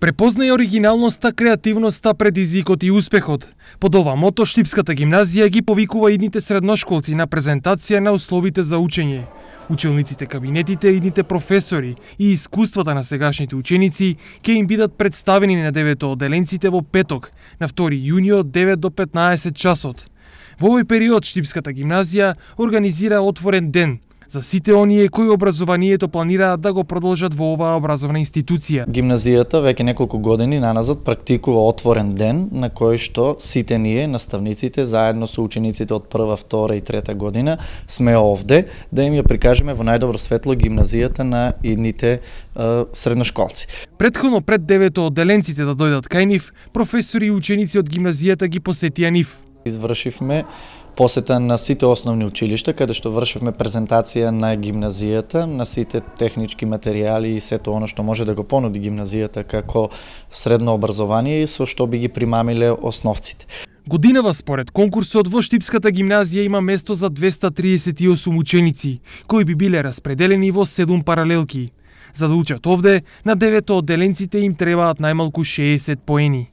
Препозна оригиналноста, креативноста, предизвикот и успехот. Под ова мото Штипската гимназија ги повикува идните средношколци на презентација на условите за учење. Учелниците кабинетите, идните професори и искуствата на сегашните ученици ќе им бидат представени на 9 оделенците во петок, на 2 јуни од 9 до 15 часот. Во овој период Штипската гимназија организира отворен ден – за сите оние кои образованието планираат да го продолжат во оваа образовна институција. Гимназијата веќе неколку години наназад практикува отворен ден на кој што сите ние, наставниците, заедно со учениците од прва, втора и трета година, сме овде да им ја прикажеме во најдобро светло гимназијата на идните е, средношколци. Предходно пред девето оделенците да дојдат кај ниф, професори и ученици од гимназијата ги посетија нив. Извршивме посета на сите основни училишта, каде што вршевме презентација на гимназијата, на сите технички материјали и сето оно што може да го понуди гимназијата како средно образование и со што би ги примамиле основците. Годинава според конкурсот во Штипската гимназија има место за 238 ученици, кои би биле распределени во 7 паралелки. За да учат овде, на 9 одделенците им требаат најмалку 60 поени.